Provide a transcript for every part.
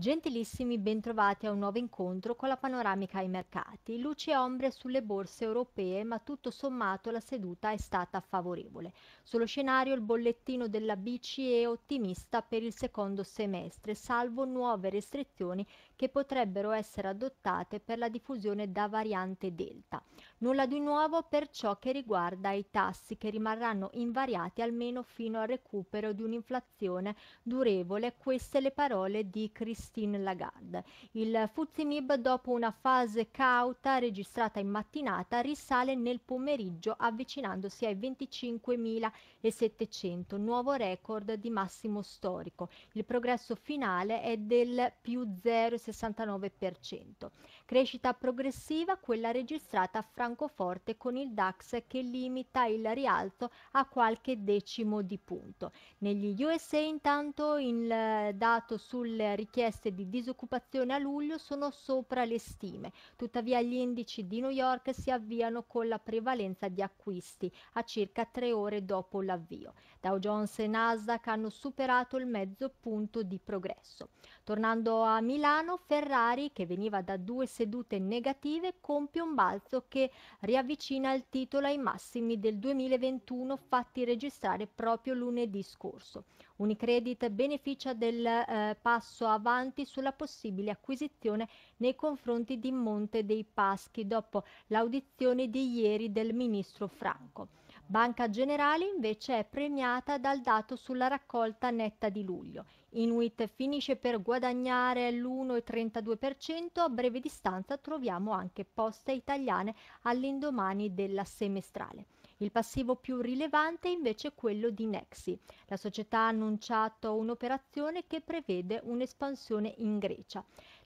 Gentilissimi, bentrovati a un nuovo incontro con la panoramica ai mercati. Luci e ombre sulle borse europee, ma tutto sommato la seduta è stata favorevole. Sullo scenario il bollettino della BCE è ottimista per il secondo semestre, salvo nuove restrizioni che potrebbero essere adottate per la diffusione da variante Delta. Nulla di nuovo per ciò che riguarda i tassi che rimarranno invariati almeno fino al recupero di un'inflazione durevole, queste le parole di Christine Lagarde. Il Fuzimib dopo una fase cauta registrata in mattinata risale nel pomeriggio avvicinandosi ai 25.700, nuovo record di massimo storico. Il progresso finale è del più 0,60 69%. Crescita progressiva quella registrata a Francoforte con il DAX che limita il rialzo a qualche decimo di punto. Negli USA intanto il dato sulle richieste di disoccupazione a luglio sono sopra le stime, tuttavia gli indici di New York si avviano con la prevalenza di acquisti a circa tre ore dopo l'avvio. Dow Jones e Nasdaq hanno superato il mezzo punto di progresso. Tornando a Milano, Ferrari, che veniva da due sedute negative, compie un balzo che riavvicina il titolo ai massimi del 2021 fatti registrare proprio lunedì scorso. Unicredit beneficia del eh, passo avanti sulla possibile acquisizione nei confronti di Monte dei Paschi dopo l'audizione di ieri del ministro Franco. Banca Generale invece è premiata dal dato sulla raccolta netta di luglio. Inuit finisce per guadagnare l'1,32%, a breve distanza troviamo anche poste italiane all'indomani della semestrale. Il passivo più rilevante è invece quello di Nexi. La società ha annunciato un'operazione che prevede un'espansione in Grecia.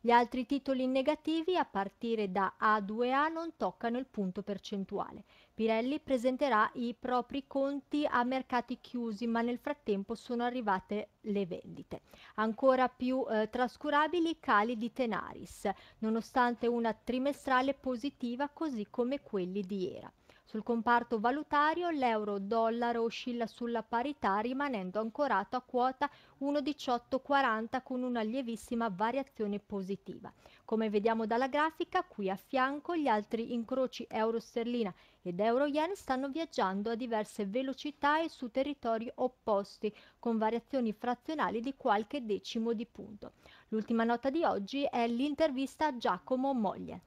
Gli altri titoli negativi a partire da A2A non toccano il punto percentuale. Pirelli presenterà i propri conti a mercati chiusi, ma nel frattempo sono arrivate le vendite. Ancora più eh, trascurabili cali di Tenaris, nonostante una trimestrale positiva così come quelli di Era. Sul comparto valutario l'euro-dollaro oscilla sulla parità rimanendo ancorato a quota 1,1840 con una lievissima variazione positiva. Come vediamo dalla grafica, qui a fianco gli altri incroci euro-sterlina ed euro-yen stanno viaggiando a diverse velocità e su territori opposti, con variazioni frazionali di qualche decimo di punto. L'ultima nota di oggi è l'intervista a Giacomo Moglie.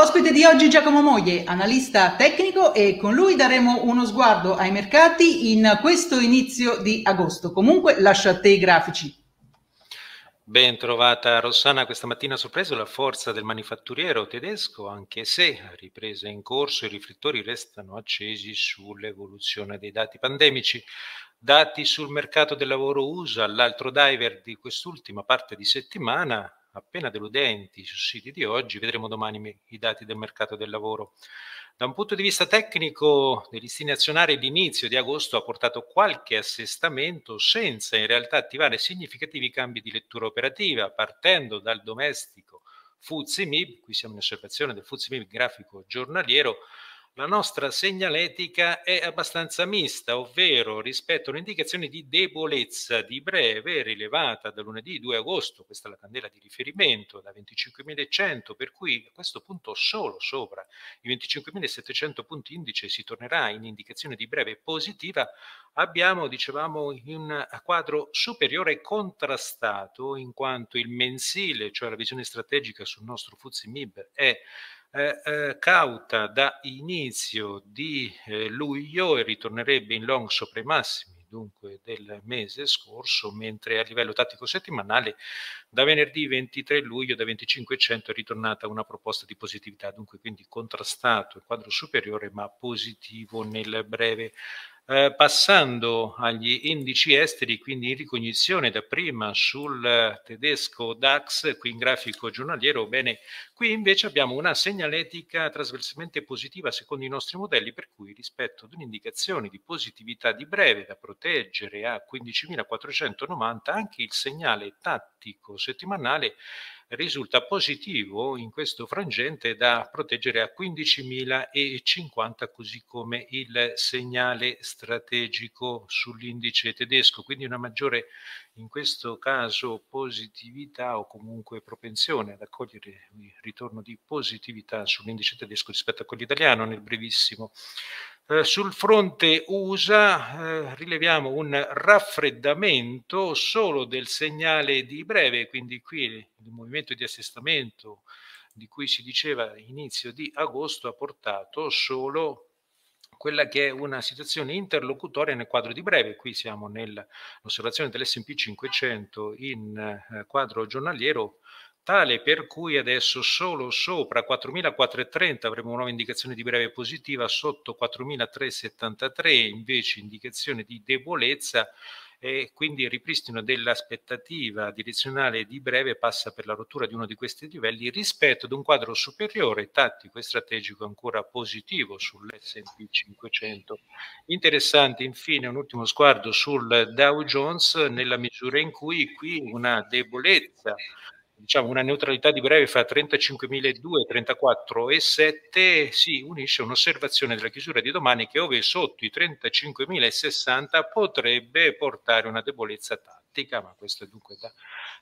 Ospite di oggi Giacomo Moglie, analista tecnico e con lui daremo uno sguardo ai mercati in questo inizio di agosto. Comunque lascio a te i grafici. Ben trovata Rossana, questa mattina ha sorpreso la forza del manifatturiero tedesco, anche se a ripresa in corso i riflettori restano accesi sull'evoluzione dei dati pandemici. Dati sul mercato del lavoro USA, l'altro diver di quest'ultima parte di settimana, appena deludenti sui siti di oggi, vedremo domani i dati del mercato del lavoro. Da un punto di vista tecnico, dei listini azionari l'inizio di agosto ha portato qualche assestamento senza in realtà attivare significativi cambi di lettura operativa, partendo dal domestico FUZI MIB, qui siamo in osservazione del FUZI MIB grafico giornaliero, la nostra segnaletica è abbastanza mista, ovvero rispetto all'indicazione di debolezza di breve rilevata da lunedì 2 agosto, questa è la candela di riferimento, da 25.100, per cui a questo punto solo sopra i 25.700 punti indice si tornerà in indicazione di breve positiva, abbiamo, dicevamo, un quadro superiore contrastato in quanto il mensile, cioè la visione strategica sul nostro FUZIMIB è eh, eh, cauta da inizio di eh, luglio e ritornerebbe in long sopra i massimi dunque del mese scorso, mentre a livello tattico settimanale da venerdì 23 luglio da 2500 è ritornata una proposta di positività, dunque quindi contrastato il quadro superiore ma positivo nel breve eh, passando agli indici esteri, quindi in ricognizione da prima sul tedesco DAX, qui in grafico giornaliero, bene, qui invece abbiamo una segnaletica trasversalmente positiva secondo i nostri modelli, per cui rispetto ad un'indicazione di positività di breve da proteggere a 15.490, anche il segnale tattico settimanale risulta positivo in questo frangente da proteggere a 15.050 così come il segnale strategico sull'indice tedesco, quindi una maggiore in questo caso positività o comunque propensione ad accogliere il ritorno di positività sull'indice tedesco rispetto a quello italiano nel brevissimo eh, sul fronte USA eh, rileviamo un raffreddamento solo del segnale di breve, quindi qui il movimento di assestamento di cui si diceva inizio di agosto ha portato solo quella che è una situazione interlocutoria nel quadro di breve. Qui siamo nell'osservazione dell'SP 500 in eh, quadro giornaliero tale per cui adesso solo sopra 4.430 avremo una nuova indicazione di breve positiva, sotto 4.373 invece indicazione di debolezza e quindi il ripristino dell'aspettativa direzionale di breve passa per la rottura di uno di questi livelli rispetto ad un quadro superiore tattico e strategico ancora positivo sull'S&P 500. Interessante infine un ultimo sguardo sul Dow Jones nella misura in cui qui una debolezza diciamo, una neutralità di breve fra 35.002 e 34.7 si unisce a un'osservazione della chiusura di domani che ove sotto i 35.060 potrebbe portare una debolezza tattica, ma questo dunque da,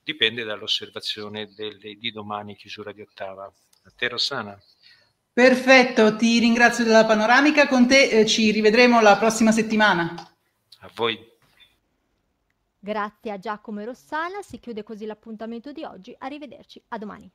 dipende dall'osservazione di domani chiusura di ottava. A te Rossana. Perfetto, ti ringrazio della panoramica, con te eh, ci rivedremo la prossima settimana. A voi. Grazie a Giacomo e Rossana, si chiude così l'appuntamento di oggi, arrivederci a domani.